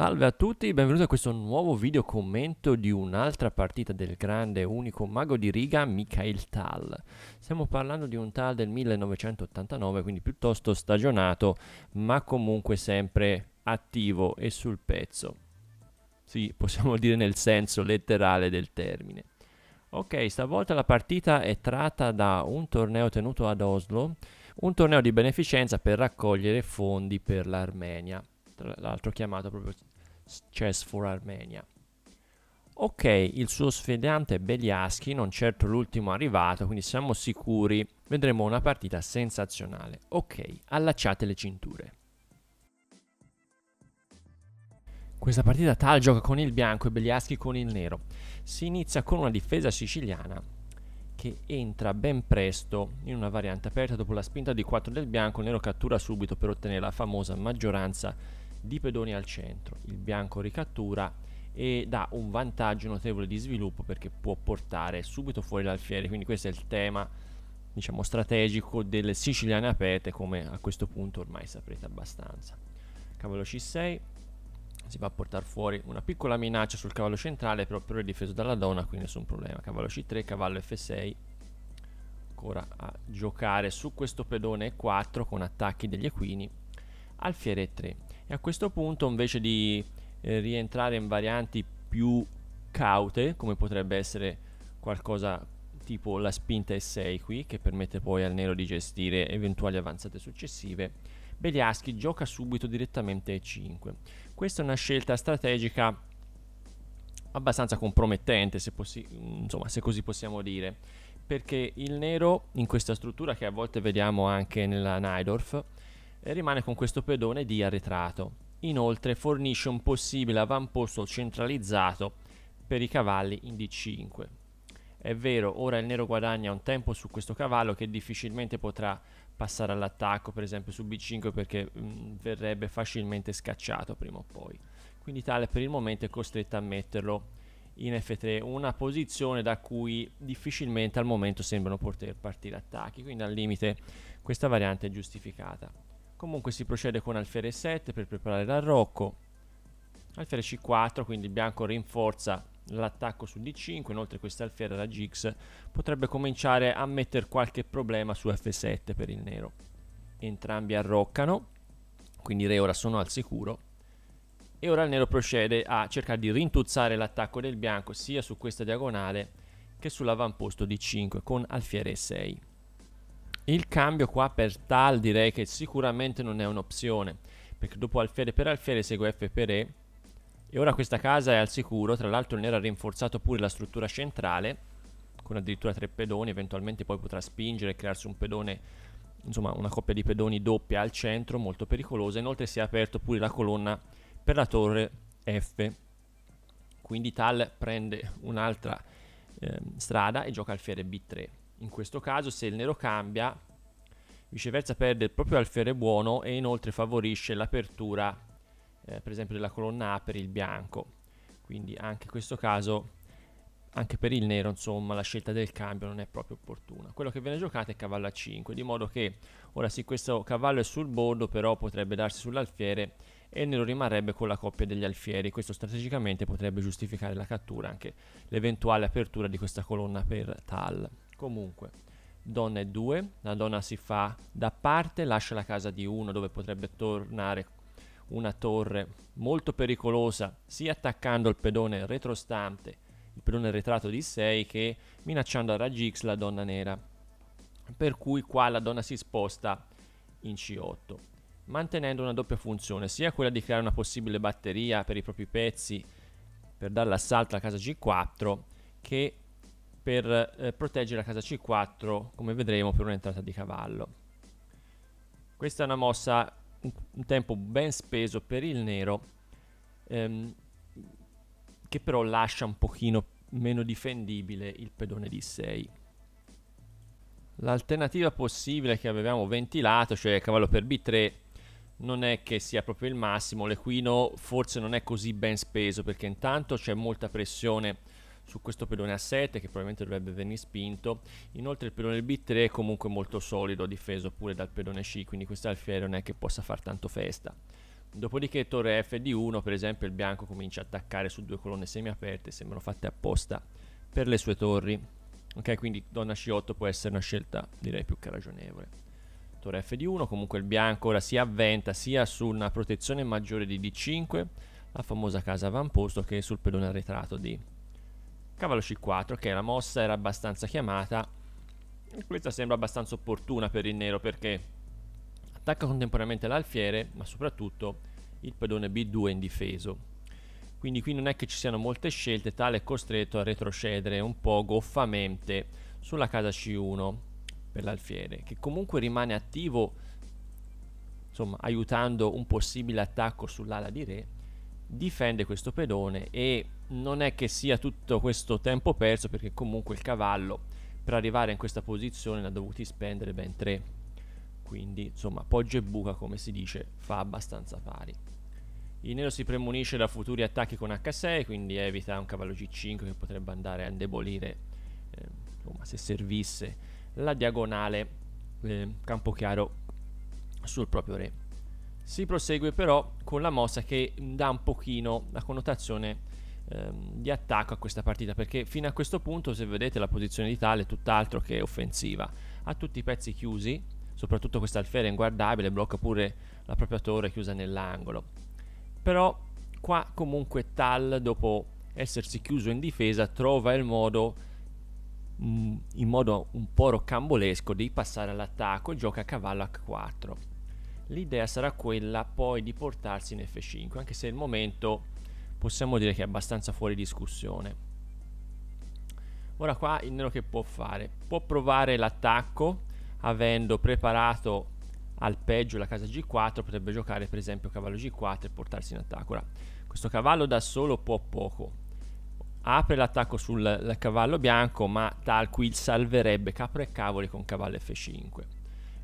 Salve a tutti, benvenuti a questo nuovo video commento di un'altra partita del grande unico mago di riga Mikhail Tal. Stiamo parlando di un Tal del 1989, quindi piuttosto stagionato, ma comunque sempre attivo e sul pezzo. Sì, possiamo dire nel senso letterale del termine. Ok, stavolta la partita è tratta da un torneo tenuto ad Oslo, un torneo di beneficenza per raccogliere fondi per l'Armenia, tra l'altro chiamato proprio Chess cioè for Armenia. Ok, il suo sfidante è Beliaschi, non certo l'ultimo arrivato, quindi siamo sicuri vedremo una partita sensazionale. Ok, allacciate le cinture. Questa partita Tal gioca con il bianco e Beliaschi con il nero. Si inizia con una difesa siciliana che entra ben presto in una variante aperta dopo la spinta di 4 del bianco, il nero cattura subito per ottenere la famosa maggioranza di pedoni al centro. Il bianco ricattura e dà un vantaggio notevole di sviluppo perché può portare subito fuori l'alfiere, quindi questo è il tema diciamo strategico delle siciliane aperte come a questo punto ormai saprete abbastanza. Cavallo C6 si va a portare fuori una piccola minaccia sul cavallo centrale, però però è difeso dalla donna, quindi nessun problema. Cavallo C3, cavallo F6 ancora a giocare su questo pedone 4 con attacchi degli equini alfiere 3 e a questo punto invece di eh, rientrare in varianti più caute, come potrebbe essere qualcosa tipo la spinta E6 qui, che permette poi al nero di gestire eventuali avanzate successive, Beliaschi gioca subito direttamente E5. Questa è una scelta strategica abbastanza compromettente, se, insomma, se così possiamo dire, perché il nero in questa struttura che a volte vediamo anche nella Nidorf, rimane con questo pedone di arretrato. Inoltre fornisce un possibile avamposto centralizzato per i cavalli in D5. È vero, ora il nero guadagna un tempo su questo cavallo che difficilmente potrà passare all'attacco, per esempio su B5 perché mh, mm, verrebbe facilmente scacciato prima o poi. Quindi tale per il momento è costretto a metterlo in F3, una posizione da cui difficilmente al momento sembrano poter partire attacchi, quindi al limite questa variante è giustificata. Comunque si procede con alfiere 7 per preparare l'arrocco. Alfiere C4, quindi il bianco rinforza l'attacco su D5, inoltre questa alfiera la gx potrebbe cominciare a mettere qualche problema su F7 per il nero. Entrambi arroccano, quindi re ora sono al sicuro. E ora il nero procede a cercare di rintuzzare l'attacco del bianco sia su questa diagonale che sull'avamposto D5 con alfiere 6. Il cambio qua per Tal direi che sicuramente non è un'opzione, perché dopo alfiere per alfiere segue F per E, e ora questa casa è al sicuro, tra l'altro ne era rinforzato pure la struttura centrale, con addirittura tre pedoni, eventualmente poi potrà spingere e crearsi un pedone, insomma una coppia di pedoni doppia al centro, molto pericolosa, inoltre si è aperto pure la colonna per la torre F, quindi Tal prende un'altra eh, strada e gioca alfiere B3. In questo caso se il nero cambia, viceversa perde il proprio alfiere buono e inoltre favorisce l'apertura, eh, per esempio, della colonna A per il bianco. Quindi anche in questo caso, anche per il nero, insomma, la scelta del cambio non è proprio opportuna. Quello che viene giocato è cavallo a 5, di modo che, ora sì, questo cavallo è sul bordo, però potrebbe darsi sull'alfiere e nero rimarrebbe con la coppia degli alfieri. Questo strategicamente potrebbe giustificare la cattura, anche l'eventuale apertura di questa colonna per tal. Comunque, donna è due, la donna si fa da parte, lascia la casa di 1 dove potrebbe tornare una torre molto pericolosa, sia attaccando il pedone retrostante, il pedone retrato di 6, che minacciando a raggi X la donna nera. Per cui qua la donna si sposta in C8, mantenendo una doppia funzione, sia quella di creare una possibile batteria per i propri pezzi per dare l'assalto alla casa G4, che per eh, proteggere la casa C4 come vedremo per un'entrata di cavallo questa è una mossa un, un tempo ben speso per il nero ehm, che però lascia un pochino meno difendibile il pedone d 6 l'alternativa possibile che avevamo ventilato cioè cavallo per B3 non è che sia proprio il massimo l'equino forse non è così ben speso perché intanto c'è molta pressione su questo pedone a 7 che probabilmente dovrebbe venire spinto. Inoltre il pedone B3 è comunque molto solido, difeso pure dal pedone C, quindi questo alfiere non è che possa far tanto festa. Dopodiché torre F di 1, per esempio, il bianco comincia a attaccare su due colonne semiaperte, sembrano fatte apposta per le sue torri. Ok, quindi donna C8 può essere una scelta direi più che ragionevole. Torre F di 1, comunque il bianco ora si avventa sia su una protezione maggiore di D5, la famosa casa avamposto, che sul pedone arretrato di Cavallo C4, ok, la mossa era abbastanza chiamata. Questa sembra abbastanza opportuna per il nero perché attacca contemporaneamente l'alfiere, ma soprattutto il pedone B2 è indifeso. Quindi qui non è che ci siano molte scelte, tale è costretto a retrocedere un po' goffamente sulla casa C1 per l'alfiere, che comunque rimane attivo, insomma, aiutando un possibile attacco sull'ala di re, difende questo pedone e non è che sia tutto questo tempo perso perché comunque il cavallo per arrivare in questa posizione ne ha dovuti spendere ben 3 quindi insomma poggio e buca come si dice fa abbastanza pari il nero si premunisce da futuri attacchi con H6 quindi evita un cavallo G5 che potrebbe andare a indebolire eh, insomma, se servisse la diagonale eh, campo chiaro sul proprio re si prosegue però con la mossa che dà un pochino la connotazione Ehm, di attacco a questa partita perché fino a questo punto se vedete la posizione di Tale è tutt'altro che offensiva ha tutti i pezzi chiusi soprattutto questa alfera inguardabile blocca pure la propria torre chiusa nell'angolo però qua comunque Tal dopo essersi chiuso in difesa trova il modo mm, in modo un po' roccambolesco di passare all'attacco e gioca a cavallo H4 l'idea sarà quella poi di portarsi in F5 anche se il momento possiamo dire che è abbastanza fuori discussione. Ora qua il nero che può fare? Può provare l'attacco avendo preparato al peggio la casa G4, potrebbe giocare per esempio cavallo G4 e portarsi in attacco. Ora, questo cavallo da solo può poco. Apre l'attacco sul cavallo bianco, ma tal qui salverebbe capre e cavoli con cavallo F5.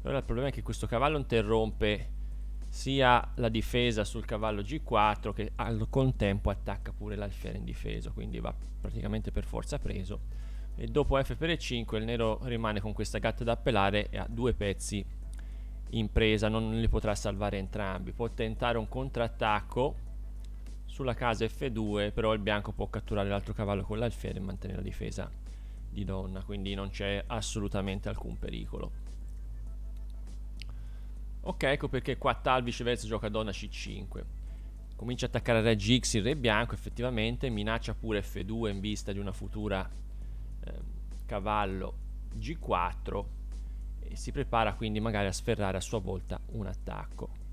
Allora il problema è che questo cavallo interrompe sia la difesa sul cavallo G4 che al contempo attacca pure l'alfiere in difesa quindi va praticamente per forza preso. E dopo F per E5 il nero rimane con questa gatta da appelare e ha due pezzi in presa, non li potrà salvare entrambi. Può tentare un contrattacco sulla casa F2, però il bianco può catturare l'altro cavallo con l'alfiere e mantenere la difesa di donna, quindi non c'è assolutamente alcun pericolo. Ok, ecco perché qua Tal viceversa gioca donna c5. Comincia ad attaccare re gx il re bianco, effettivamente, minaccia pure F2 in vista di una futura eh, cavallo G4 e si prepara quindi magari a sferrare a sua volta un attacco.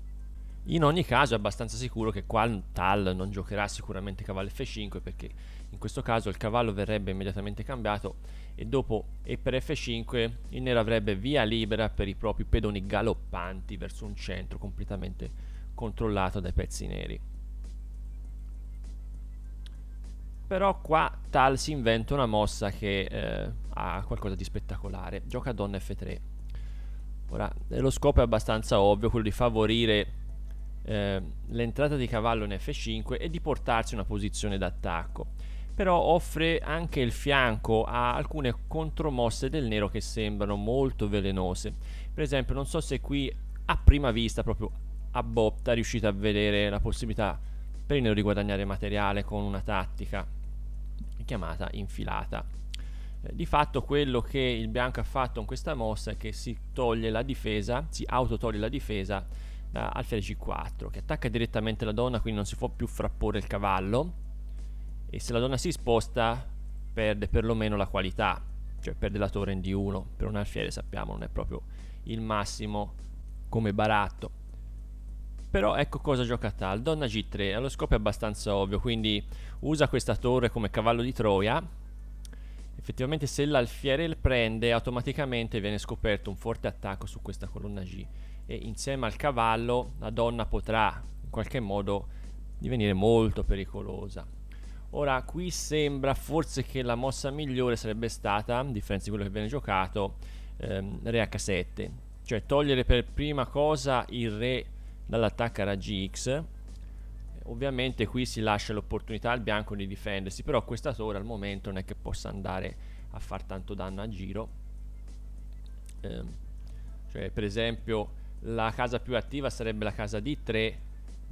In ogni caso è abbastanza sicuro che qua Tal non giocherà sicuramente cavallo F5 perché in questo caso il cavallo verrebbe immediatamente cambiato e dopo E per F5 il nero avrebbe via libera per i propri pedoni galoppanti verso un centro completamente controllato dai pezzi neri. Però qua Tal si inventa una mossa che eh, ha qualcosa di spettacolare. Gioca donna F3. Ora, eh, lo scopo è abbastanza ovvio, quello di favorire eh, l'entrata di cavallo in F5 e di portarsi in una posizione d'attacco però offre anche il fianco a alcune contromosse del nero che sembrano molto velenose. Per esempio, non so se qui a prima vista, proprio a botta, riuscite a vedere la possibilità per il nero di guadagnare materiale con una tattica chiamata infilata. Eh, di fatto quello che il bianco ha fatto con questa mossa è che si toglie la difesa, si autotoglie la difesa eh, al alfiere c4, che attacca direttamente la donna, quindi non si può più frapporre il cavallo, e se la donna si sposta perde perlomeno la qualità, cioè perde la torre in D1, per un alfiere sappiamo non è proprio il massimo come baratto. Però ecco cosa gioca Tal, donna G3, allo scopo è abbastanza ovvio, quindi usa questa torre come cavallo di Troia, effettivamente se l'alfiere il prende automaticamente viene scoperto un forte attacco su questa colonna G e insieme al cavallo la donna potrà in qualche modo divenire molto pericolosa. Ora qui sembra forse che la mossa migliore sarebbe stata, a differenza di quello che viene giocato, ehm, re h7, cioè togliere per prima cosa il re dall'attacco a raggi x. Ovviamente qui si lascia l'opportunità al bianco di difendersi, però questa torre al momento non è che possa andare a far tanto danno a giro. Eh, cioè per esempio la casa più attiva sarebbe la casa d3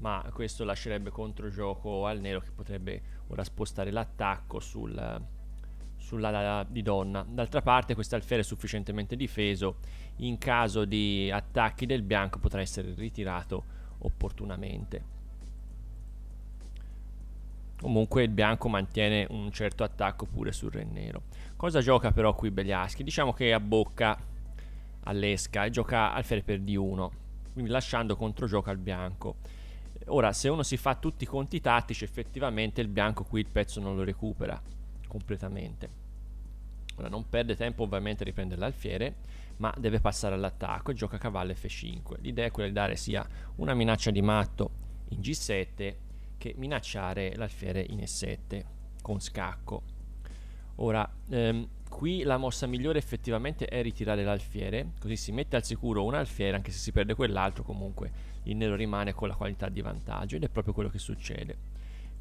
ma questo lascerebbe controgioco al nero che potrebbe ora spostare l'attacco sul, sull'ala di donna. D'altra parte questo alfiere è sufficientemente difeso, in caso di attacchi del bianco potrà essere ritirato opportunamente. Comunque il bianco mantiene un certo attacco pure sul re nero. Cosa gioca però qui Beliaschi? Diciamo che abbocca all'esca e gioca alfiere per D1, quindi lasciando controgioco al bianco Ora, se uno si fa tutti i conti tattici, effettivamente il bianco qui il pezzo non lo recupera completamente. Ora non perde tempo ovviamente a riprendere l'alfiere, ma deve passare all'attacco e gioca a cavallo F5. L'idea è quella di dare sia una minaccia di matto in G7 che minacciare l'alfiere in E7 con scacco. Ora, ehm, qui la mossa migliore effettivamente è ritirare l'alfiere, così si mette al sicuro un alfiere, anche se si perde quell'altro comunque il nero rimane con la qualità di vantaggio ed è proprio quello che succede.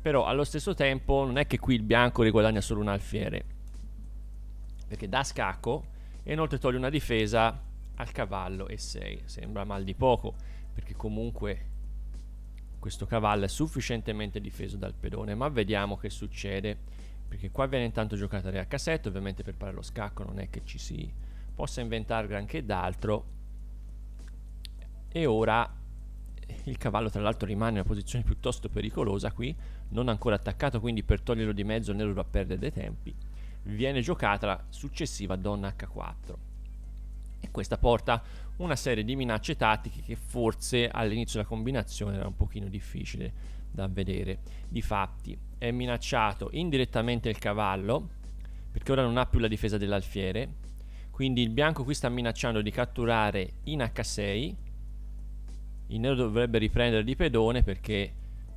Però allo stesso tempo non è che qui il bianco riguadagna solo un alfiere, perché dà scacco e inoltre toglie una difesa al cavallo e 6. Sembra mal di poco, perché comunque questo cavallo è sufficientemente difeso dal pedone, ma vediamo che succede, perché qua viene intanto giocata re h cassetto, ovviamente per fare lo scacco non è che ci si possa inventare granché d'altro, e ora il cavallo tra l'altro rimane in una posizione piuttosto pericolosa qui, non ancora attaccato, quindi per toglierlo di mezzo Nero va a perdere dei tempi. Viene giocata la successiva donna H4. E questa porta una serie di minacce tattiche che forse all'inizio della combinazione era un pochino difficile da vedere. Difatti è minacciato indirettamente il cavallo, perché ora non ha più la difesa dell'alfiere, quindi il bianco qui sta minacciando di catturare in H6 il nero dovrebbe riprendere di pedone perché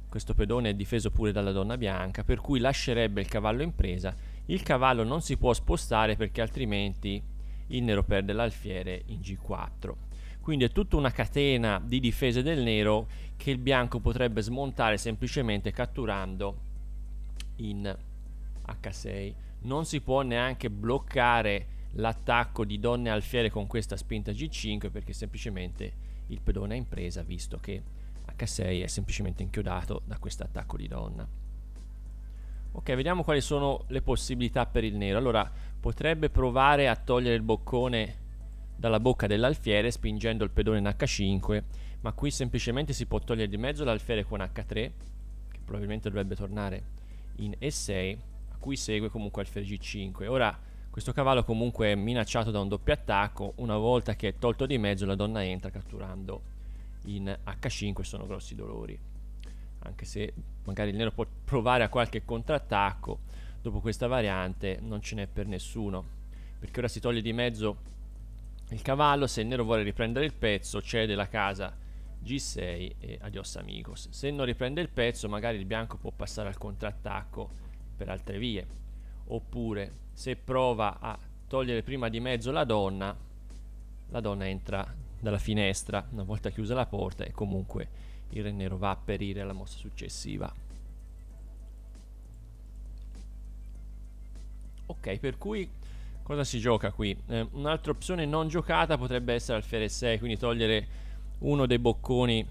questo pedone è difeso pure dalla donna bianca, per cui lascerebbe il cavallo in presa. Il cavallo non si può spostare perché altrimenti il nero perde l'alfiere in G4. Quindi è tutta una catena di difese del nero che il bianco potrebbe smontare semplicemente catturando in H6. Non si può neanche bloccare l'attacco di donne alfiere con questa spinta G5 perché semplicemente il pedone a impresa visto che H6 è semplicemente inchiodato da questo attacco di donna. Ok, vediamo quali sono le possibilità per il nero. Allora, potrebbe provare a togliere il boccone dalla bocca dell'alfiere spingendo il pedone in H5, ma qui semplicemente si può togliere di mezzo l'alfiere con H3, che probabilmente dovrebbe tornare in E6, a cui segue comunque alfiere G5. Ora, questo cavallo comunque è minacciato da un doppio attacco, una volta che è tolto di mezzo la donna entra catturando in H5, sono grossi dolori. Anche se magari il nero può provare a qualche contrattacco, dopo questa variante non ce n'è per nessuno, perché ora si toglie di mezzo il cavallo, se il nero vuole riprendere il pezzo cede la casa G6 e adios amigos. Se non riprende il pezzo magari il bianco può passare al contrattacco per altre vie oppure se prova a togliere prima di mezzo la donna, la donna entra dalla finestra una volta chiusa la porta e comunque il re nero va a perire alla mossa successiva. Ok, per cui cosa si gioca qui? Eh, un'altra opzione non giocata potrebbe essere alfiere 6, quindi togliere uno dei bocconi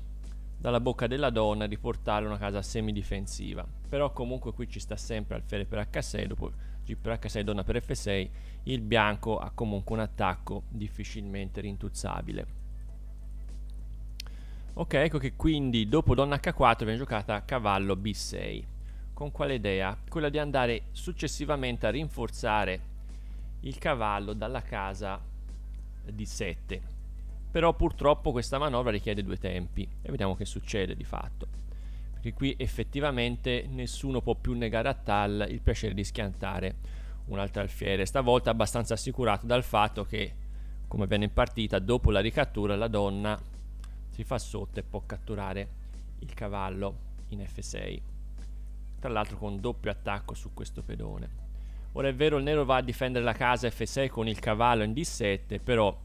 dalla bocca della donna di portare una casa semidifensiva. Però comunque qui ci sta sempre alfiere per H6, dopo G per H6, donna per F6, il bianco ha comunque un attacco difficilmente rintuzzabile. Ok, ecco che quindi dopo donna H4 viene giocata cavallo B6. Con quale idea? Quella di andare successivamente a rinforzare il cavallo dalla casa di 7 però purtroppo questa manovra richiede due tempi e vediamo che succede di fatto. Perché qui effettivamente nessuno può più negare a Tal il piacere di schiantare un altro alfiere, stavolta abbastanza assicurato dal fatto che, come avviene in partita, dopo la ricattura la donna si fa sotto e può catturare il cavallo in F6. Tra l'altro con doppio attacco su questo pedone. Ora è vero il nero va a difendere la casa F6 con il cavallo in D7, però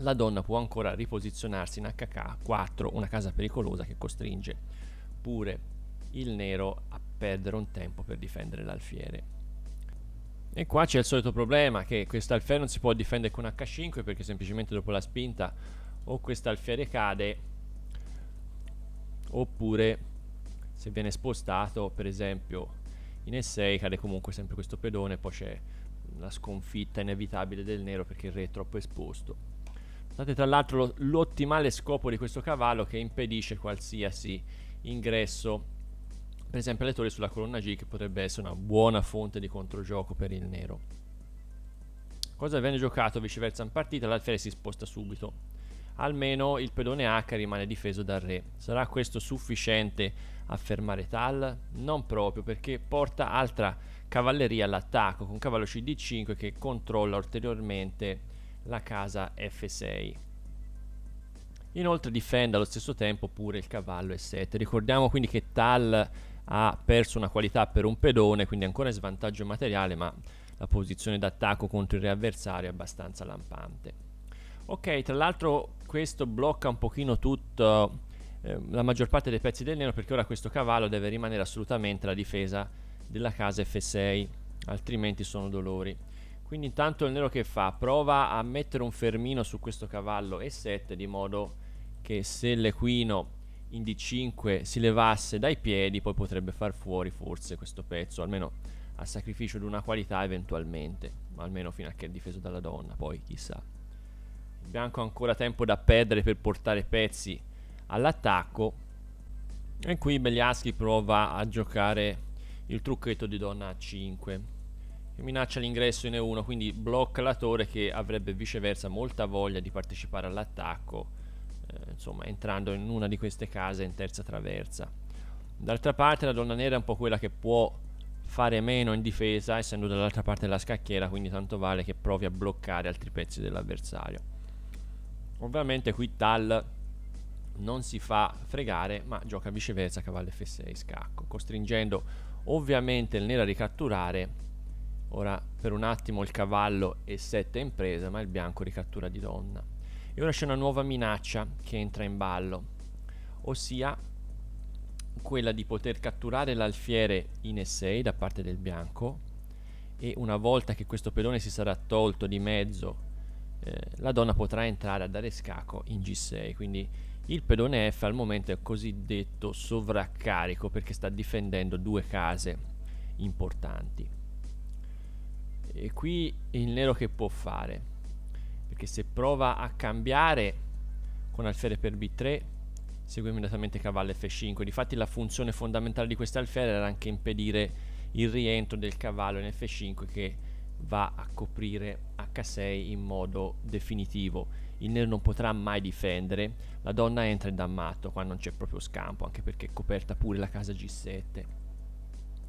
la donna può ancora riposizionarsi in HK4, una casa pericolosa che costringe pure il nero a perdere un tempo per difendere l'alfiere. E qua c'è il solito problema che questo alfiere non si può difendere con H5 perché semplicemente dopo la spinta o questo alfiere cade oppure se viene spostato per esempio in E6 cade comunque sempre questo pedone poi c'è la sconfitta inevitabile del nero perché il re è troppo esposto Notate tra l'altro l'ottimale scopo di questo cavallo che impedisce qualsiasi ingresso per esempio alle torri sulla colonna G che potrebbe essere una buona fonte di controgioco per il nero. Cosa viene giocato viceversa in partita? L'alfiere si sposta subito. Almeno il pedone H rimane difeso dal re. Sarà questo sufficiente a fermare Tal? Non proprio perché porta altra cavalleria all'attacco con cavallo CD5 che controlla ulteriormente la casa F6. Inoltre difende allo stesso tempo pure il cavallo E7. Ricordiamo quindi che Tal ha perso una qualità per un pedone, quindi ancora in svantaggio materiale, ma la posizione d'attacco contro il re avversario è abbastanza lampante. Ok, tra l'altro questo blocca un pochino tutto, eh, la maggior parte dei pezzi del nero, perché ora questo cavallo deve rimanere assolutamente la difesa della casa F6, altrimenti sono dolori. Quindi intanto il nero che fa? Prova a mettere un fermino su questo cavallo E7 di modo che se l'equino in D5 si levasse dai piedi poi potrebbe far fuori forse questo pezzo, almeno a sacrificio di una qualità eventualmente, ma almeno fino a che è difeso dalla donna, poi chissà. Il bianco ha ancora tempo da perdere per portare pezzi all'attacco e qui Beliaschi prova a giocare il trucchetto di donna A5 e minaccia l'ingresso in E1, quindi blocca la torre che avrebbe viceversa molta voglia di partecipare all'attacco, eh, insomma entrando in una di queste case in terza traversa. D'altra parte la donna nera è un po' quella che può fare meno in difesa, essendo dall'altra parte della scacchiera, quindi tanto vale che provi a bloccare altri pezzi dell'avversario. Ovviamente qui Tal non si fa fregare, ma gioca viceversa cavallo F6 scacco, costringendo ovviamente il nero a ricatturare Ora per un attimo il cavallo e 7 in presa, ma il bianco ricattura di donna. E ora c'è una nuova minaccia che entra in ballo, ossia quella di poter catturare l'alfiere in E6 da parte del bianco e una volta che questo pedone si sarà tolto di mezzo eh, la donna potrà entrare a dare scaco in G6 quindi il pedone F al momento è cosiddetto sovraccarico perché sta difendendo due case importanti e qui il nero che può fare? Perché se prova a cambiare con alfiere per b3 segue immediatamente cavallo f5. Difatti la funzione fondamentale di queste alfiere era anche impedire il rientro del cavallo in f5 che va a coprire h6 in modo definitivo. Il nero non potrà mai difendere, la donna entra in dammato qua non c'è proprio scampo, anche perché è coperta pure la casa g7.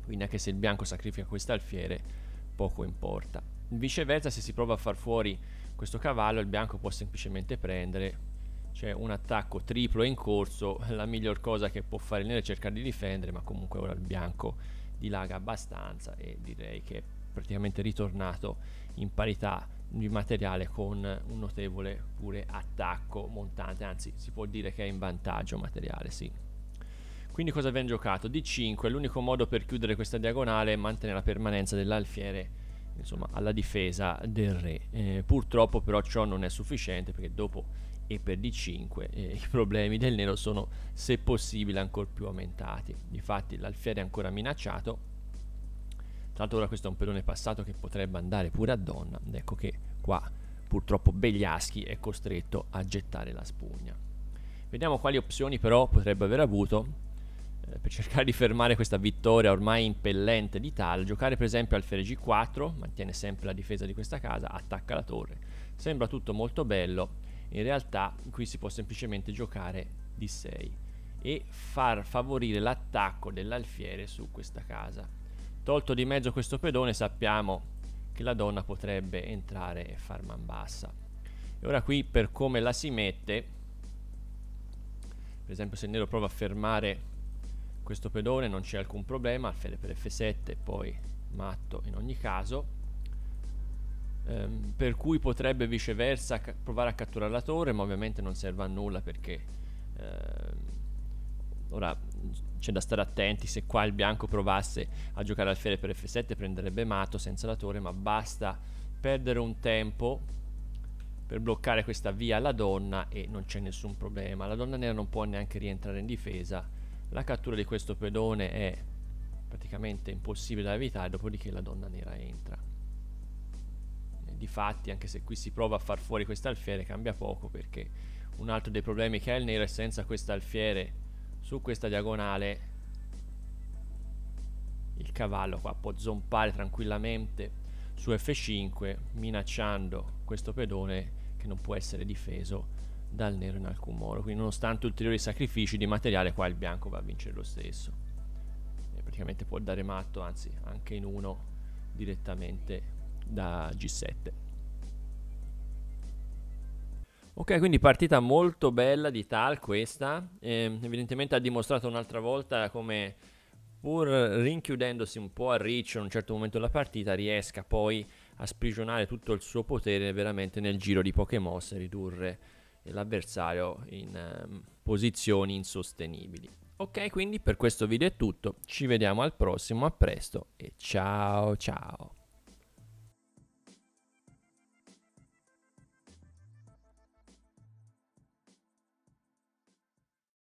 Quindi anche se il bianco sacrifica queste alfiere poco importa. Viceversa, se si prova a far fuori questo cavallo, il bianco può semplicemente prendere. C'è un attacco triplo in corso, la miglior cosa che può fare il nero è cercare di difendere, ma comunque ora il bianco dilaga abbastanza e direi che è praticamente ritornato in parità di materiale con un notevole pure attacco montante, anzi si può dire che è in vantaggio materiale, sì. Quindi cosa abbiamo giocato? D5, l'unico modo per chiudere questa diagonale è mantenere la permanenza dell'alfiere insomma, alla difesa del re. Eh, purtroppo però ciò non è sufficiente perché dopo e per D5 eh, i problemi del nero sono se possibile ancora più aumentati. Difatti l'alfiere è ancora minacciato. Tra l'altro ora questo è un pedone passato che potrebbe andare pure a donna. Ed ecco che qua purtroppo Begliaschi è costretto a gettare la spugna. Vediamo quali opzioni però potrebbe aver avuto eh, per cercare di fermare questa vittoria ormai impellente di Tal, giocare per esempio al G4, mantiene sempre la difesa di questa casa, attacca la torre. Sembra tutto molto bello, in realtà qui si può semplicemente giocare D6 e far favorire l'attacco dell'alfiere su questa casa. Tolto di mezzo questo pedone sappiamo che la donna potrebbe entrare e far man bassa. E ora qui per come la si mette, per esempio se il nero prova a fermare questo pedone non c'è alcun problema alfere per f7 poi matto in ogni caso ehm, per cui potrebbe viceversa provare a catturare la torre ma ovviamente non serve a nulla perché ehm, ora c'è da stare attenti se qua il bianco provasse a giocare alfere per f7 prenderebbe matto senza la torre ma basta perdere un tempo per bloccare questa via alla donna e non c'è nessun problema la donna nera non può neanche rientrare in difesa la cattura di questo pedone è praticamente impossibile da evitare, dopodiché la donna nera entra. E difatti, anche se qui si prova a far fuori queste alfiere, cambia poco perché un altro dei problemi che ha il nero è senza queste alfiere su questa diagonale il cavallo qua può zompare tranquillamente su F5 minacciando questo pedone che non può essere difeso dal nero in alcun modo. Quindi nonostante ulteriori sacrifici di materiale, qua il bianco va a vincere lo stesso. E praticamente può dare matto, anzi anche in uno direttamente da G7. Ok, quindi partita molto bella di Tal questa. Eh, evidentemente ha dimostrato un'altra volta come pur rinchiudendosi un po' a riccio in un certo momento della partita riesca poi a sprigionare tutto il suo potere veramente nel giro di poche mosse, e ridurre l'avversario in um, posizioni insostenibili. Ok, quindi per questo video è tutto, ci vediamo al prossimo, a presto e ciao ciao!